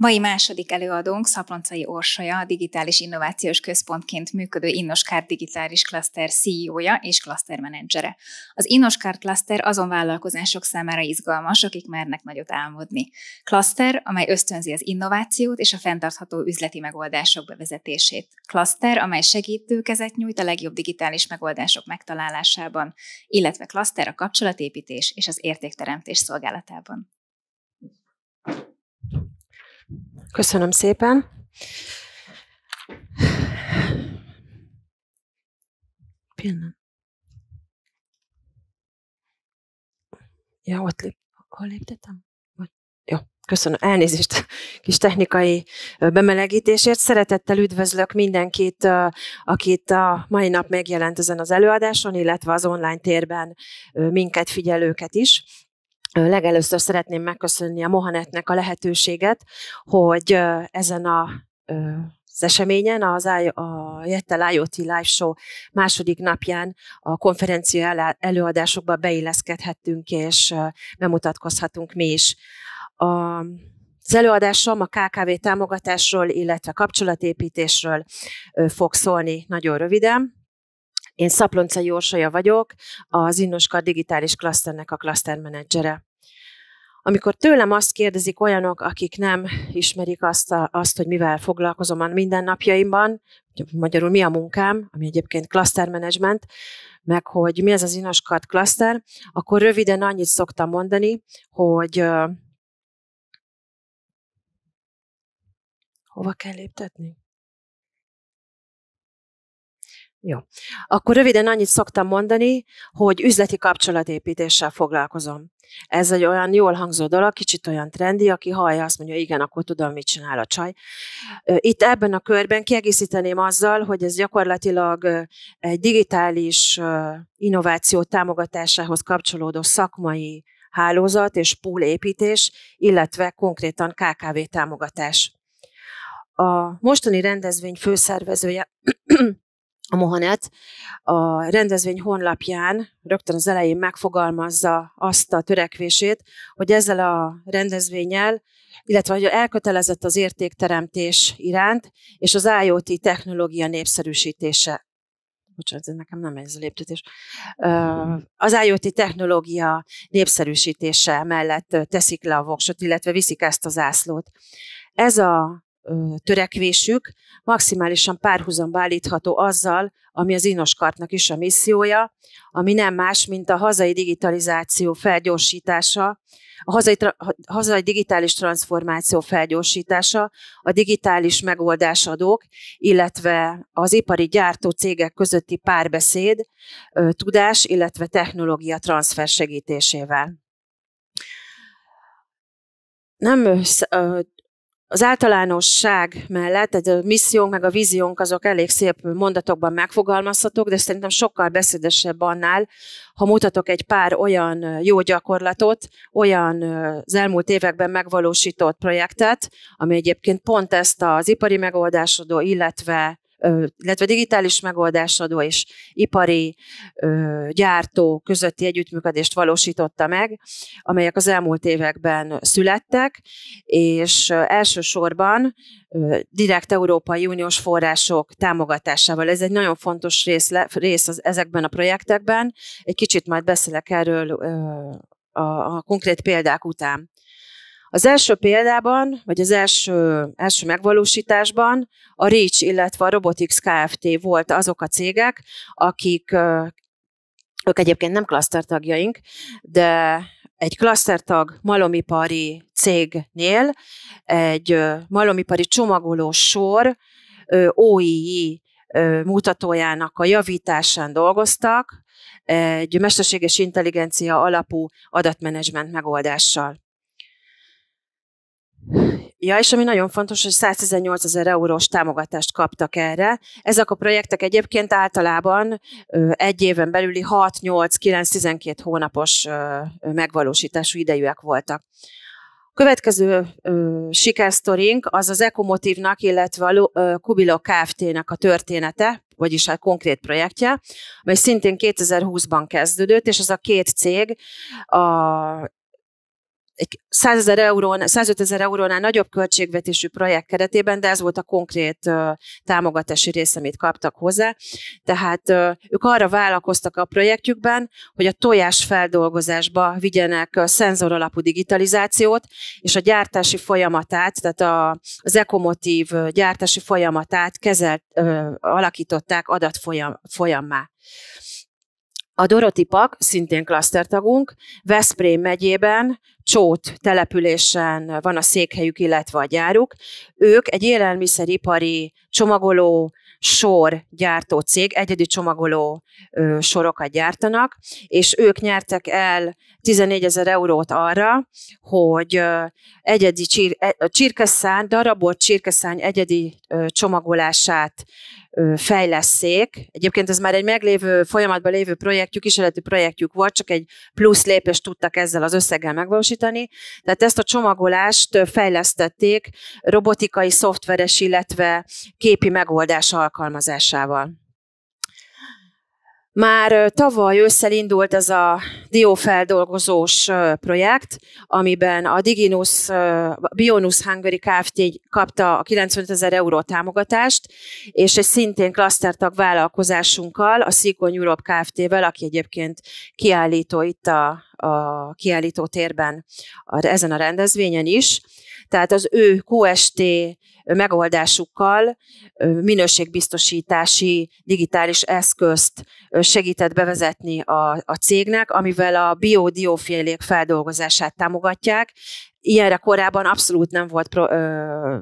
Mai második előadónk Szaploncai Orsolya, a Digitális Innovációs Központként működő Innoskár Digitális Cluster CEO-ja és Cluster Menedzsere. Az Innoskár Cluster azon vállalkozások számára izgalmas, akik mernek nagyot álmodni. Cluster, amely ösztönzi az innovációt és a fenntartható üzleti megoldások bevezetését. Cluster, amely segítőkezet nyújt a legjobb digitális megoldások megtalálásában, illetve Cluster a kapcsolatépítés és az értékteremtés szolgálatában. Köszönöm szépen. Pillanat. Ja, ott lép, hol léptettem? Jó, köszönöm. Elnézést kis technikai bemelegítésért. Szeretettel üdvözlök mindenkit, akit a mai nap megjelent ezen az előadáson, illetve az online térben minket figyelőket is. Legelőször szeretném megköszönni a Mohanetnek a lehetőséget, hogy ezen a az eseményen, az I, a Jettel IoT Live Show második napján a konferencia előadásokba beilleszkedhettünk és bemutatkozhatunk mi is. A, az előadásom a KKV támogatásról, illetve kapcsolatépítésről fog szólni nagyon röviden. Én Szaplonca Jorsolya vagyok, az Innoska Digitális Clusternek a klasztermenedzsere. Amikor tőlem azt kérdezik olyanok, akik nem ismerik azt, a, azt hogy mivel foglalkozom a mindennapjaimban, magyarul mi a munkám, ami egyébként cluster management, meg hogy mi ez az inaskat cluster, akkor röviden annyit szoktam mondani, hogy uh, hova kell léptetni? Jó. Akkor röviden annyit szoktam mondani, hogy üzleti kapcsolatépítéssel foglalkozom. Ez egy olyan jól hangzó dolog, kicsit olyan trendi, aki hallja, azt mondja, igen, akkor tudom, mit csinál a csaj. Itt ebben a körben kiegészíteném azzal, hogy ez gyakorlatilag egy digitális innováció támogatásához kapcsolódó szakmai hálózat és pool építés, illetve konkrétan KKV támogatás. A mostani rendezvény főszervezője a Mohanet a rendezvény honlapján rögtön az elején megfogalmazza azt a törekvését, hogy ezzel a rendezvényel, illetve hogy elkötelezett az értékteremtés iránt, és az IoT technológia népszerűsítése. Bocsánat, ez nekem nem ez a léptetés. Az IoT technológia népszerűsítése mellett teszik le a voksot, illetve viszik ezt az ászlót. Ez a törekvésük maximálisan párhuzamba állítható azzal, ami az Inoskartnak is a missziója, ami nem más, mint a hazai digitalizáció felgyorsítása, a hazai, a hazai digitális transformáció felgyorsítása, a digitális megoldásadók, illetve az ipari gyártó cégek közötti párbeszéd, tudás, illetve technológia transfer segítésével nem az általánosság mellett, egy a missziónk meg a víziónk azok elég szép mondatokban megfogalmazhatók, de szerintem sokkal beszédesebb annál, ha mutatok egy pár olyan jó gyakorlatot, olyan az elmúlt években megvalósított projektet, ami egyébként pont ezt az ipari megoldásodó, illetve illetve digitális megoldásadó és ipari gyártó közötti együttműködést valósította meg, amelyek az elmúlt években születtek, és elsősorban direkt Európai Uniós források támogatásával. Ez egy nagyon fontos rész, rész az, ezekben a projektekben. Egy kicsit majd beszélek erről a, a konkrét példák után. Az első példában, vagy az első, első megvalósításban a REACH, illetve a Robotics Kft. volt azok a cégek, akik, ők egyébként nem klasztertagjaink, de egy klasztertag malomipari cégnél egy malomipari csomagoló sor OII mutatójának a javításán dolgoztak, egy mesterséges intelligencia alapú adatmenedzsment megoldással. Ja, és ami nagyon fontos, hogy 118 ezer eurós támogatást kaptak erre. Ezek a projektek egyébként általában egy éven belüli 6-8-9-12 hónapos megvalósítású idejűek voltak. Következő ö, sikersztorink az az Ekomotívnak, illetve a Kubilo Kft-nek a története, vagyis a hát konkrét projektje, amely szintén 2020-ban kezdődött, és ez a két cég a egy 100 ezer eurón, 105 ezer eurónál nagyobb költségvetésű projekt keretében, de ez volt a konkrét támogatási rész, amit kaptak hozzá. Tehát ők arra vállalkoztak a projektjükben, hogy a tojás feldolgozásba vigyenek szenzor alapú digitalizációt, és a gyártási folyamatát, tehát a, az ekomotív gyártási folyamatát kezelt, alakították adatfolyammá. a Doroti Pak, szintén klasztertagunk, Veszprém megyében csót településen van a székhelyük, illetve a gyáruk. Ők egy élelmiszeripari csomagoló sor gyártó cég, egyedi csomagoló ö, sorokat gyártanak, és ők nyertek el 14 ezer eurót arra, hogy ö, egyedi csir, e, csirkeszán, darabolt csirkeszány egyedi ö, csomagolását fejleszék. Egyébként ez már egy meglévő, folyamatban lévő projektjük, kísérleti projektjük volt, csak egy plusz lépést tudtak ezzel az összeggel megvalósítani. Tehát ezt a csomagolást fejlesztették robotikai, szoftveres, illetve képi megoldás alkalmazásával. Már tavaly ősszel indult ez a diófeldolgozós projekt, amiben a Diginus, Bionus Hungary Kft. kapta a 95 ezer euró támogatást, és egy szintén klasztertag vállalkozásunkkal, a Szikon Europe Kft.-vel, aki egyébként kiállító itt a, a kiállító térben a, ezen a rendezvényen is, tehát az ő QST megoldásukkal minőségbiztosítási digitális eszközt segített bevezetni a, a cégnek, amivel a biodiófélék feldolgozását támogatják. Ilyenre korábban abszolút nem volt pro, ö,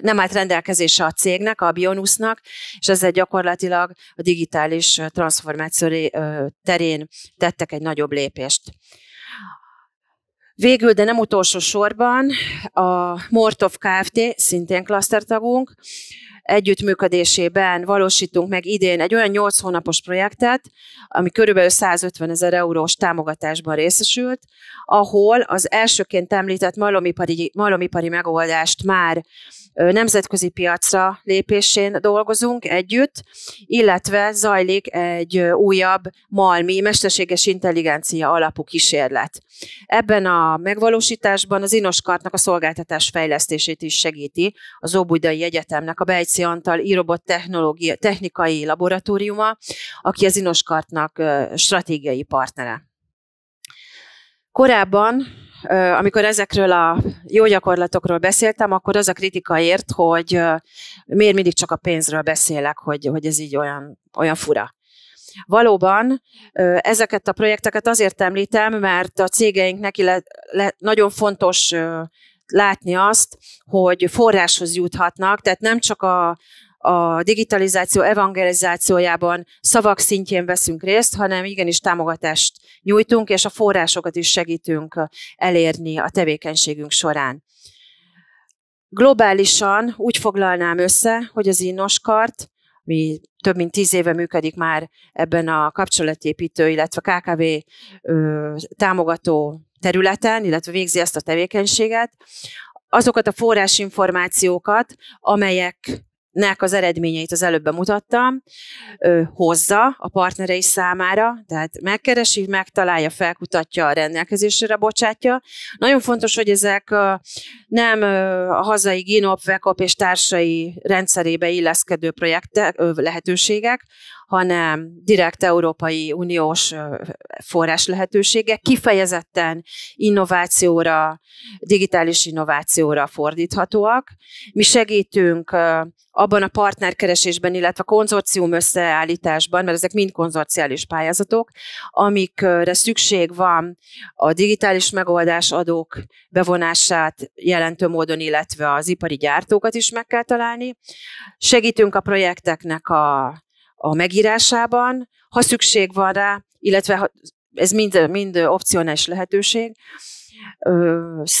nem állt rendelkezése a cégnek, a bionusnak, és ezzel gyakorlatilag a digitális transformáció terén tettek egy nagyobb lépést. Végül, de nem utolsó sorban a Mortov Kft., szintén klasztertagunk, együttműködésében valósítunk meg idén egy olyan 8 hónapos projektet, ami körülbelül 150 ezer eurós támogatásban részesült, ahol az elsőként említett malomipari, malomipari megoldást már nemzetközi piacra lépésén dolgozunk együtt, illetve zajlik egy újabb malmi mesterséges intelligencia alapú kísérlet. Ebben a megvalósításban az Inoskartnak a szolgáltatás fejlesztését is segíti az Óbudai Egyetemnek a Bejci Rákóczi Antal irobot technikai laboratóriuma, aki az Inoskartnak stratégiai partnere. Korábban, amikor ezekről a jó gyakorlatokról beszéltem, akkor az a kritika ért, hogy miért mindig csak a pénzről beszélek, hogy, hogy ez így olyan, olyan fura. Valóban ezeket a projekteket azért említem, mert a cégeinknek illet, le, nagyon fontos látni azt, hogy forráshoz juthatnak, tehát nem csak a, a digitalizáció evangelizációjában szavak szintjén veszünk részt, hanem igenis támogatást nyújtunk, és a forrásokat is segítünk elérni a tevékenységünk során. Globálisan úgy foglalnám össze, hogy az innoskart mi több mint tíz éve működik már ebben a kapcsolatépítő, illetve KKV ö, támogató területen, illetve végzi ezt a tevékenységet, azokat a forrásinformációkat, amelyek nek az eredményeit az előbb bemutattam, hozza a partnerei számára, tehát megkeresi, megtalálja, felkutatja, a rendelkezésre bocsátja. Nagyon fontos, hogy ezek nem a hazai GINOP, VEKOP és társai rendszerébe illeszkedő projektek, lehetőségek, hanem direkt Európai Uniós forrás lehetőségek kifejezetten innovációra, digitális innovációra fordíthatóak. Mi segítünk abban a partnerkeresésben, illetve a konzorcium összeállításban, mert ezek mind konzorciális pályázatok, amikre szükség van a digitális megoldás adók bevonását jelentő módon, illetve az ipari gyártókat is meg kell találni. Segítünk a projekteknek a a megírásában, ha szükség van rá, illetve ez mind, mind opcionális lehetőség,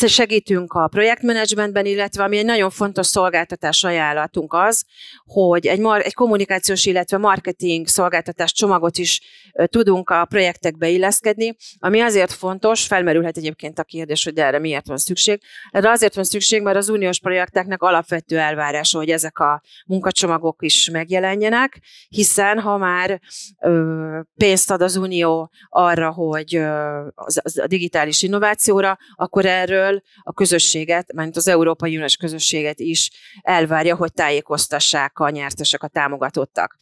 segítünk a projektmenedzsmentben, illetve ami egy nagyon fontos szolgáltatás ajánlatunk az, hogy egy, mar, egy kommunikációs, illetve marketing szolgáltatás csomagot is tudunk a projektekbe illeszkedni, ami azért fontos, felmerülhet egyébként a kérdés, hogy erre miért van szükség. Erre azért van szükség, mert az uniós projekteknek alapvető elvárása, hogy ezek a munkacsomagok is megjelenjenek, hiszen ha már ö, pénzt ad az unió arra, hogy ö, az, az, a digitális innovációra, akkor erről a közösséget, mert az Európai Uniós közösséget is elvárja, hogy tájékoztassák a nyertesek, a támogatottak.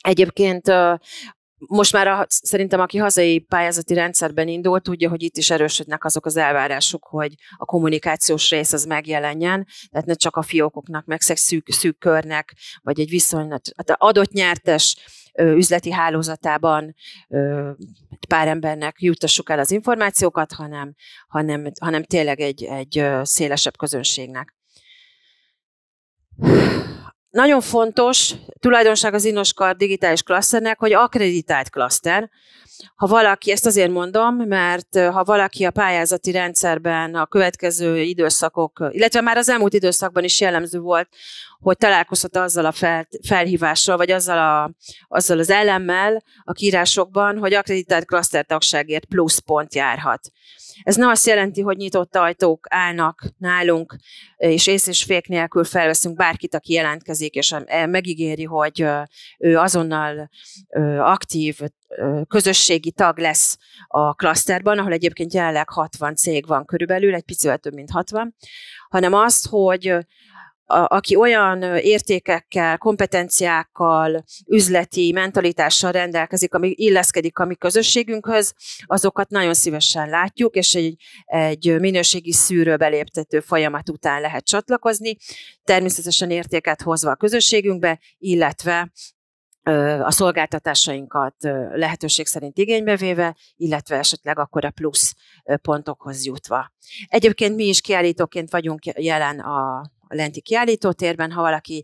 Egyébként most már a, szerintem, aki hazai pályázati rendszerben indult, tudja, hogy itt is erősödnek azok az elvárások, hogy a kommunikációs rész az megjelenjen, tehát ne csak a fiókoknak, meg szűk, szűk körnek, vagy egy viszonylag, hát adott nyertes üzleti hálózatában pár embernek juttassuk el az információkat, hanem, hanem, hanem tényleg egy, egy szélesebb közönségnek. Nagyon fontos tulajdonság az Inoskar digitális klaszternek, hogy akreditált klaszter. Ha valaki, ezt azért mondom, mert ha valaki a pályázati rendszerben a következő időszakok, illetve már az elmúlt időszakban is jellemző volt, hogy találkozhat azzal a fel, felhívással, vagy azzal, a, azzal az elemmel a kiírásokban, hogy akreditált tagságért plusz pont járhat. Ez nem azt jelenti, hogy nyitott ajtók állnak nálunk, és ész és fék nélkül felveszünk bárkit, aki jelentkezik, és e, megígéri, hogy ő azonnal aktív közösségi tag lesz a klaszterban, ahol egyébként jelenleg 60 cég van körülbelül, egy picivel több mint 60, hanem azt, hogy a, aki olyan értékekkel, kompetenciákkal, üzleti mentalitással rendelkezik, ami illeszkedik a mi közösségünkhöz, azokat nagyon szívesen látjuk, és egy, egy minőségi beléptető folyamat után lehet csatlakozni, természetesen értéket hozva a közösségünkbe, illetve a szolgáltatásainkat lehetőség szerint igénybe véve, illetve esetleg akkor a plusz pontokhoz jutva. Egyébként mi is kiállítóként vagyunk jelen a a lenti kiállítótérben, ha valaki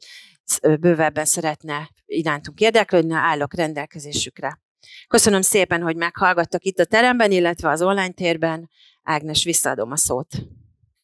bővebben szeretne irántunk érdeklődni, állok rendelkezésükre. Köszönöm szépen, hogy meghallgattak itt a teremben, illetve az online térben. Ágnes, visszaadom a szót.